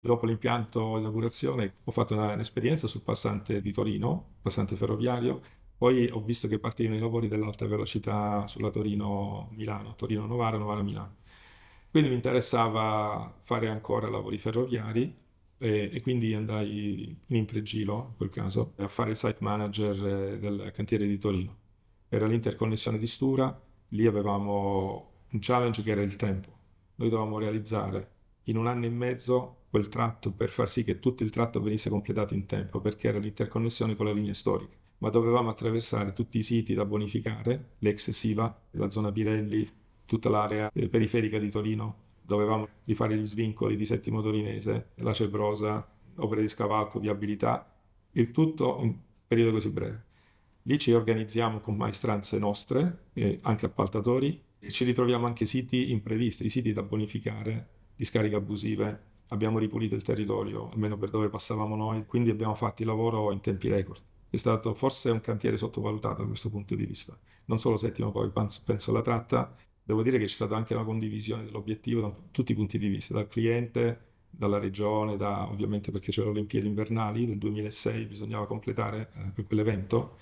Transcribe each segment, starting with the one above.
Dopo l'impianto inaugurazione ho fatto una, un'esperienza sul passante di Torino, passante ferroviario, poi ho visto che partivano i lavori dell'alta velocità sulla Torino-Milano, Torino-Novara, Novara-Milano. Quindi mi interessava fare ancora lavori ferroviari e, e quindi andai in impregilo, in quel caso, a fare il site manager eh, del cantiere di Torino. Era l'interconnessione di Stura, lì avevamo un challenge che era il tempo. Noi dovevamo realizzare in un anno e mezzo quel tratto per far sì che tutto il tratto venisse completato in tempo, perché era l'interconnessione con la linea storica. Ma dovevamo attraversare tutti i siti da bonificare, l'ex Siva, la zona Pirelli, tutta l'area eh, periferica di Torino. Dovevamo rifare gli svincoli di Settimo Torinese, la Cebrosa, opere di scavalco, viabilità, il tutto in un periodo così breve. Lì ci organizziamo con maestranze nostre, anche appaltatori, e ci ritroviamo anche siti imprevisti, siti da bonificare di scariche abusive abbiamo ripulito il territorio, almeno per dove passavamo noi, quindi abbiamo fatto il lavoro in tempi record. È stato forse un cantiere sottovalutato da questo punto di vista. Non solo settimo, poi penso alla tratta, devo dire che c'è stata anche una condivisione dell'obiettivo da tutti i punti di vista, dal cliente, dalla regione, da, ovviamente perché c'erano le Olimpiadi invernali del 2006, bisognava completare eh, quell'evento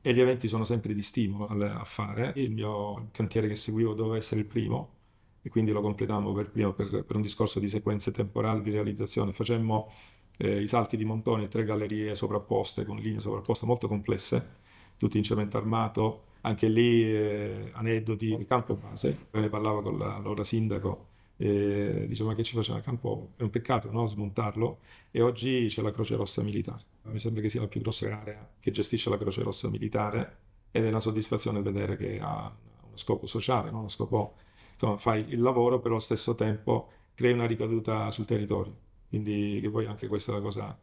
e gli eventi sono sempre di stimolo a fare. Il mio cantiere che seguivo doveva essere il primo, e quindi lo completammo per primo per, per un discorso di sequenze temporali di realizzazione. Facemmo eh, i salti di montone, tre gallerie sovrapposte con linee sovrapposte molto complesse, tutti in cemento armato, anche lì eh, aneddoti di campo base, ne parlavo con l'ora sindaco eh, diceva ma che ci faceva il campo è un peccato no? smontarlo e oggi c'è la Croce Rossa Militare mi sembra che sia la più grossa area che gestisce la Croce Rossa Militare ed è una soddisfazione vedere che ha uno scopo sociale no? uno scopo insomma, fai il lavoro, però allo stesso tempo crei una ricaduta sul territorio. Quindi che poi anche questa è la cosa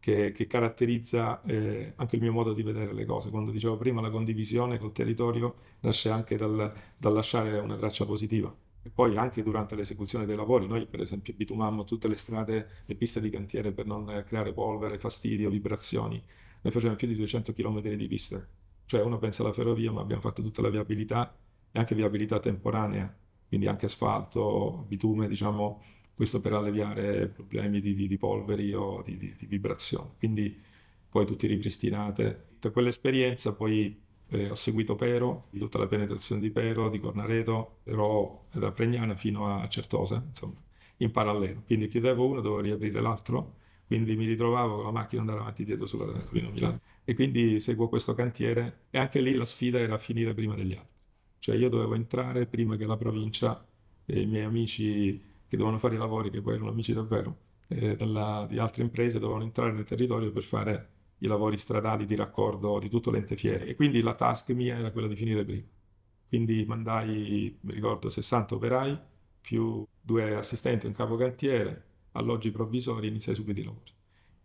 che, che caratterizza eh, anche il mio modo di vedere le cose. Quando dicevo prima, la condivisione col territorio nasce anche dal, dal lasciare una traccia positiva. E poi anche durante l'esecuzione dei lavori, noi per esempio bitumammo tutte le strade, le piste di cantiere per non creare polvere, fastidio, vibrazioni. Noi facevamo più di 200 km di piste. Cioè uno pensa alla ferrovia, ma abbiamo fatto tutta la viabilità e anche viabilità temporanea, quindi anche asfalto, bitume, diciamo, questo per alleviare problemi di, di, di polveri o di, di, vibrazioni. Quindi poi tutti ripristinate. Da quell'esperienza poi eh, ho seguito Pero, tutta la penetrazione di Pero, di Cornareto, ero da Pregnana fino a Certosa, insomma, in parallelo. Quindi chiudevo uno, dovevo riaprire l'altro, quindi mi ritrovavo con la macchina andare avanti e dietro sulla Torino-Milano. E quindi seguo questo cantiere e anche lì la sfida era finire prima degli altri. Cioè io dovevo entrare prima che la provincia e i miei amici che dovevano fare i lavori, che poi erano amici davvero, eh, dalla, di altre imprese dovevano entrare nel territorio per fare i lavori stradali di raccordo di tutto l'ente fiere. E quindi la task mia era quella di finire prima. Quindi mandai, mi ricordo, 60 operai più due assistenti, un capo cantiere, alloggi provvisori, e iniziai subito i lavori.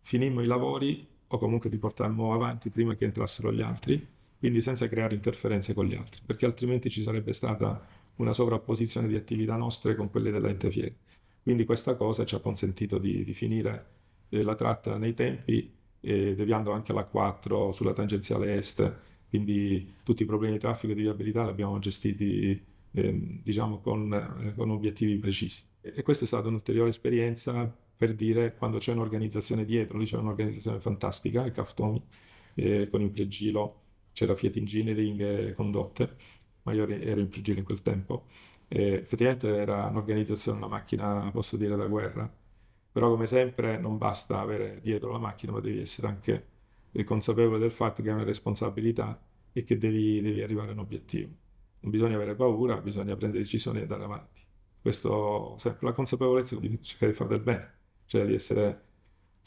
Finimmo i lavori, o comunque li portammo avanti prima che entrassero gli altri, quindi senza creare interferenze con gli altri, perché altrimenti ci sarebbe stata una sovrapposizione di attività nostre con quelle dell'ente fiere. Quindi questa cosa ci ha consentito di, di finire eh, la tratta nei tempi, eh, deviando anche la 4 sulla tangenziale est, quindi tutti i problemi di traffico e di viabilità li abbiamo gestiti eh, diciamo con, eh, con obiettivi precisi. E questa è stata un'ulteriore esperienza per dire quando c'è un'organizzazione dietro, lì c'è un'organizzazione fantastica, il Caftomi, eh, con il pregilo c'era Fiat Engineering eh, condotte, ma io ero in prigionia in quel tempo. E effettivamente era un'organizzazione, una macchina, posso dire, da guerra, però come sempre non basta avere dietro la macchina, ma devi essere anche eh, consapevole del fatto che hai una responsabilità e che devi, devi arrivare a un obiettivo. Non bisogna avere paura, bisogna prendere decisioni e andare avanti. Questo sempre la consapevolezza di cercare cioè, di fare del bene, cioè di essere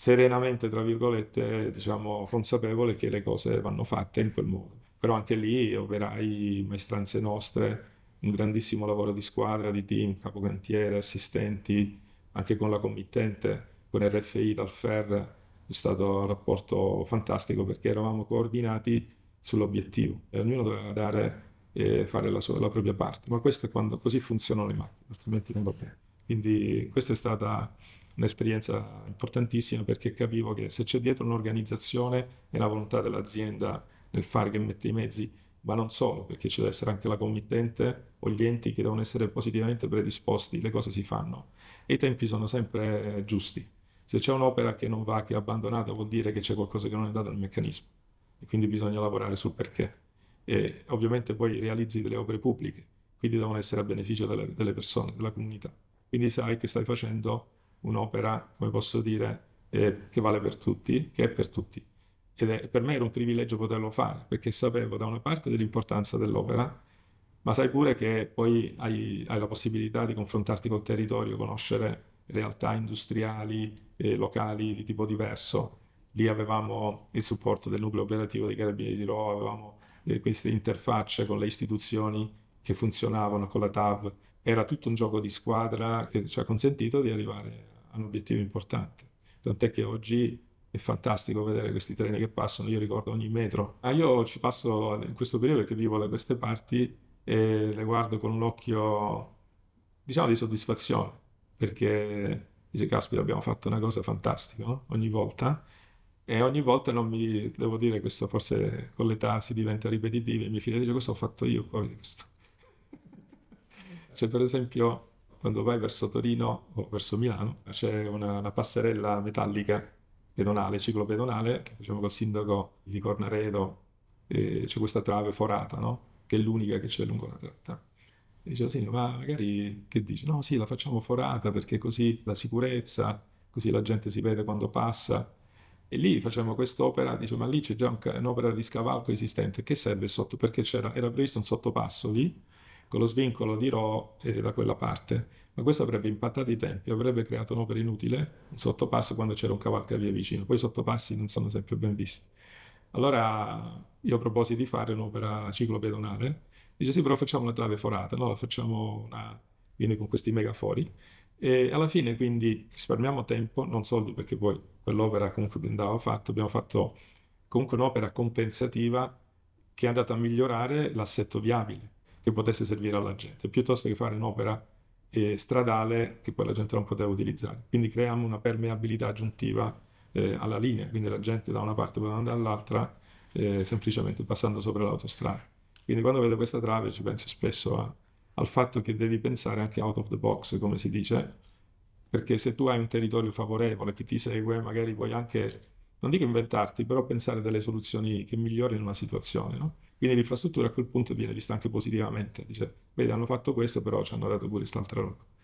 serenamente, tra virgolette, diciamo, consapevole che le cose vanno fatte in quel modo. Però anche lì operai maestranze nostre, un grandissimo lavoro di squadra, di team, capocantiere, assistenti, anche con la committente, con RFI, dal FER, è stato un rapporto fantastico perché eravamo coordinati sull'obiettivo e ognuno doveva dare e fare la, sua, la propria parte. Ma questo è quando così funzionano le macchine, altrimenti non va bene. Quindi questa è stata un'esperienza importantissima perché capivo che se c'è dietro un'organizzazione e la volontà dell'azienda nel fare che mette i mezzi, ma non solo, perché ci deve essere anche la committente o gli enti che devono essere positivamente predisposti, le cose si fanno e i tempi sono sempre eh, giusti. Se c'è un'opera che non va, che è abbandonata, vuol dire che c'è qualcosa che non è dato al meccanismo e quindi bisogna lavorare sul perché. E ovviamente poi realizzi delle opere pubbliche, quindi devono essere a beneficio delle, delle persone, della comunità. Quindi sai che stai facendo un'opera, come posso dire, eh, che vale per tutti, che è per tutti. Ed è, per me era un privilegio poterlo fare, perché sapevo da una parte dell'importanza dell'opera, ma sai pure che poi hai, hai la possibilità di confrontarti col territorio, conoscere realtà industriali e eh, locali di tipo diverso. Lì avevamo il supporto del nucleo operativo dei Carabinieri di Roma, avevamo eh, queste interfacce con le istituzioni che funzionavano, con la TAV, era tutto un gioco di squadra che ci ha consentito di arrivare a un obiettivo importante. Tant'è che oggi è fantastico vedere questi treni che passano, io ricordo ogni metro. Ah, io ci passo in questo periodo perché vivo da queste parti e le guardo con un occhio, diciamo, di soddisfazione, perché dice, caspita, abbiamo fatto una cosa fantastica, no? Ogni volta. E ogni volta non mi, devo dire, questo forse con l'età si diventa ripetitivi e mi fido di dire, questo ho fatto io poi questo. Cioè, per esempio, quando vai verso Torino o verso Milano, c'è una, una passerella metallica pedonale, ciclopedonale, che facciamo col sindaco di Cornaredo, c'è questa trave forata, no? Che è l'unica che c'è lungo la tratta. E dicevo, sì, ma magari che dici? No, sì, la facciamo forata perché così la sicurezza, così la gente si vede quando passa. E lì facciamo quest'opera, dice, ma lì c'è già un, un'opera di scavalco esistente, che serve sotto? Perché era previsto un sottopasso lì, con lo svincolo di Rho eh, da quella parte. Ma questo avrebbe impattato i tempi, avrebbe creato un'opera inutile, un sottopasso quando c'era un cavalcavia vicino. Poi i sottopassi non sono sempre ben visti. Allora io proposi di fare un'opera ciclopedonale. Dice sì, però facciamo una trave forata, no? La facciamo una... viene con questi megafori. E alla fine quindi risparmiamo tempo, non soldi perché poi quell'opera comunque andava fatta. abbiamo fatto comunque un'opera compensativa che è andata a migliorare l'assetto viabile che potesse servire alla gente, piuttosto che fare un'opera eh, stradale che poi la gente non poteva utilizzare. Quindi creiamo una permeabilità aggiuntiva eh, alla linea, quindi la gente da una parte poteva andare dall'altra eh, semplicemente passando sopra l'autostrada. Quindi quando vedo questa trave ci penso spesso a, al fatto che devi pensare anche out of the box, come si dice, perché se tu hai un territorio favorevole che ti segue, magari puoi anche non dico inventarti, però pensare delle soluzioni che migliorino la situazione. No? Quindi l'infrastruttura a quel punto viene vista anche positivamente, dice, vedi hanno fatto questo, però ci hanno dato pure quest'altra roba.